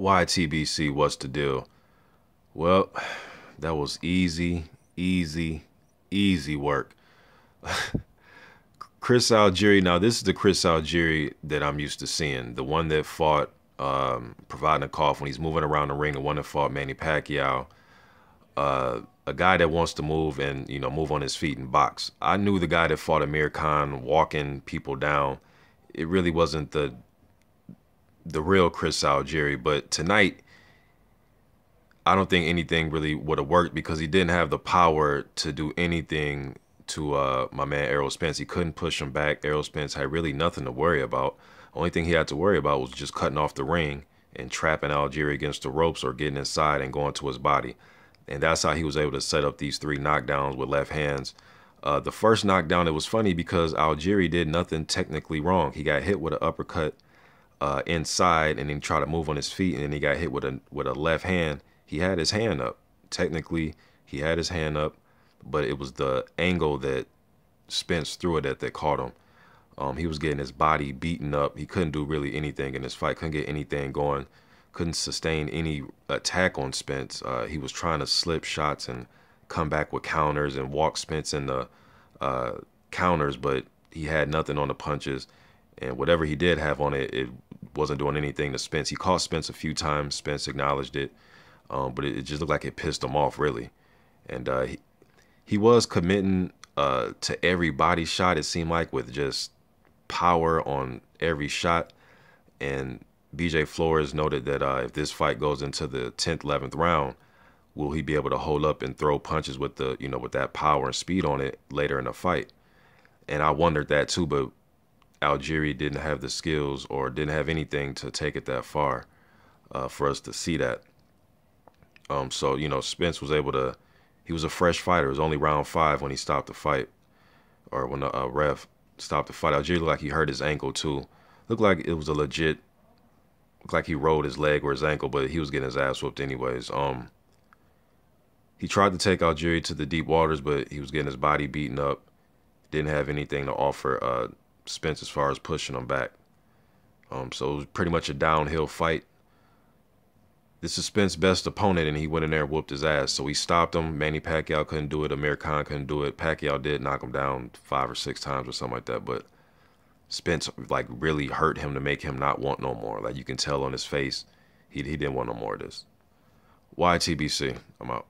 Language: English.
why TBC was to do. Well, that was easy, easy, easy work. Chris Algieri, now this is the Chris Algieri that I'm used to seeing, the one that fought um, cough when he's moving around the ring, the one that fought Manny Pacquiao, uh, a guy that wants to move and you know move on his feet and box. I knew the guy that fought Amir Khan walking people down. It really wasn't the the real Chris Algieri. But tonight, I don't think anything really would have worked because he didn't have the power to do anything to uh, my man Errol Spence. He couldn't push him back. Errol Spence had really nothing to worry about. Only thing he had to worry about was just cutting off the ring and trapping Algieri against the ropes or getting inside and going to his body. And that's how he was able to set up these three knockdowns with left hands. Uh, the first knockdown, it was funny because Algieri did nothing technically wrong. He got hit with an uppercut uh, inside and then try to move on his feet, and then he got hit with a with a left hand. He had his hand up. Technically, he had his hand up, but it was the angle that Spence threw it at that caught him. Um, he was getting his body beaten up. He couldn't do really anything in his fight. Couldn't get anything going. Couldn't sustain any attack on Spence. Uh, he was trying to slip shots and come back with counters and walk Spence in the uh, counters, but he had nothing on the punches. And whatever he did have on it, it wasn't doing anything to Spence. He called Spence a few times. Spence acknowledged it, um, but it, it, just looked like it pissed him off really. And uh, he he was committing uh, to every body shot. It seemed like with just power on every shot. And BJ Flores noted that uh, if this fight goes into the 10th, 11th round, will he be able to hold up and throw punches with the you know with that power and speed on it later in the fight? And I wondered that too, but Algeria didn't have the skills or didn't have anything to take it that far uh, for us to see that. Um, so you know, Spence was able to. He was a fresh fighter. It was only round five when he stopped the fight, or when the uh, ref stopped the fight. Algeria looked like he hurt his ankle too. Looked like it was a legit. Looked like he rolled his leg or his ankle, but he was getting his ass whooped anyways. Um. He tried to take Algeria to the deep waters, but he was getting his body beaten up. Didn't have anything to offer. Uh, Spence as far as pushing him back. Um, so it was pretty much a downhill fight. This is Spence's best opponent, and he went in there and whooped his ass. So he stopped him. Manny Pacquiao couldn't do it. Amir Khan couldn't do it. Pacquiao did knock him down five or six times or something like that. But Spence like really hurt him to make him not want no more. Like you can tell on his face, he he didn't want no more of this. YTBC, I'm out.